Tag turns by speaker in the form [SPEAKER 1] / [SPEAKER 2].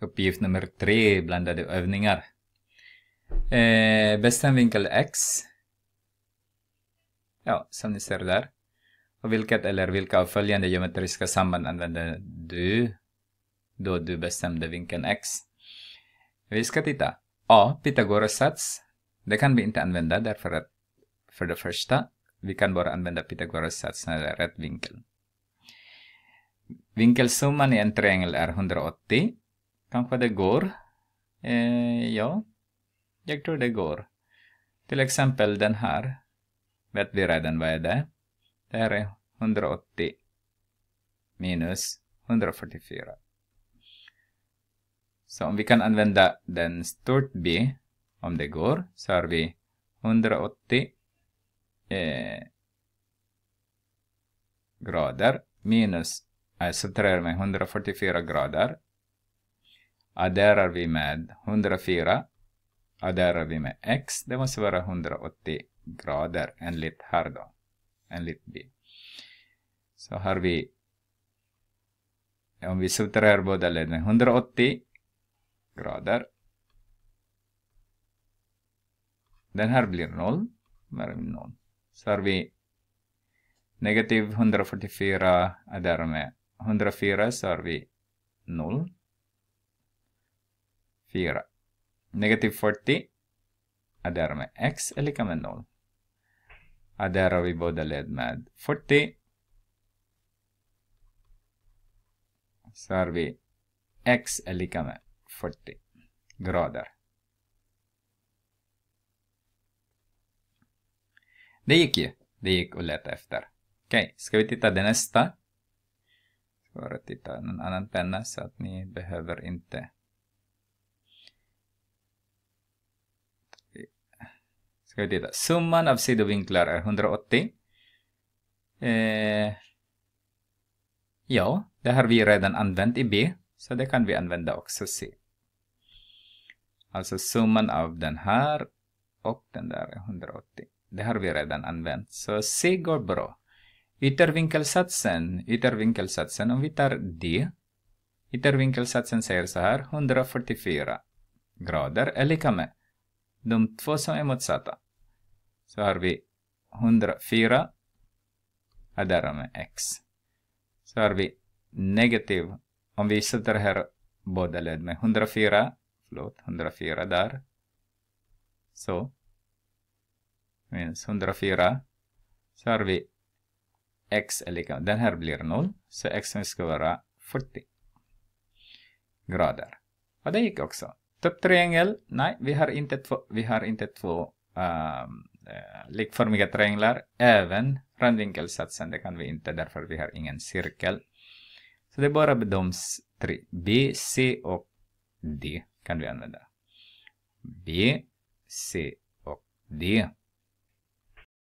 [SPEAKER 1] Uppgift nummer tre, blandade övningar. Eh, bestäm vinkel X. Ja, som ni ser där. Och vilket eller vilka av följande geometriska samband använder du då du bestämde vinkeln X? Vi ska titta. A. Pythagoras sats. Det kan vi inte använda därför att för det första, vi kan bara använda Pythagoras sats när det är rätt vinkel. Vinkelsumman i en triangel är 180 Kanske det går? Eh, ja, jag tror det går. Till exempel den här. Vet vi redan vad är det? Det här är 180 minus 144. Så om vi kan använda den stort B, om det går, så har vi 180 eh, grader minus, jag äh, 144 grader adderar vi med 104, adderar vi med x, det måste vara 180 grader enligt här då, enligt b. Så har vi, om vi subtraherar båda leden, 180 grader. Den här blir 0, här är 0. Så har vi negativ 144 adderar med 104 så har vi 0. 4. Negativ 40 adderar med x är lika med 0. Adderar vi båda led med 40. Så har vi x är lika med 40 grader. Det gick ju. Det gick att leta efter. Okej, okay, ska vi titta det nästa? Ska bara titta en annan penna så att ni behöver inte Ska vi titta. Summan av sidovinklar är 180. Eh, ja, det har vi redan använt i B, så det kan vi använda också C. Alltså summan av den här och den där är 180. Det har vi redan använt, så C går bra. Yttervinkelsatsen, yttervinkelsatsen, om vi tar D. Yttervinkelsatsen säger så här, 144 grader är lika med de två som är motsatta så har vi 104 är där med x. Så har vi negativ, om vi sätter här båda led med 104, förlåt, 104 där. Så. Minus 104. Så har vi x är lika, den här blir 0, så x ska vara 40 grader. Och det gick också. Topptriangel, nej, vi har inte två, vi har inte två um, Eh, likformiga trianglar, även randvinkelsatsen, det kan vi inte därför vi har ingen cirkel. Så det bara bedöms tre, B, C och D kan vi använda. B, C och D.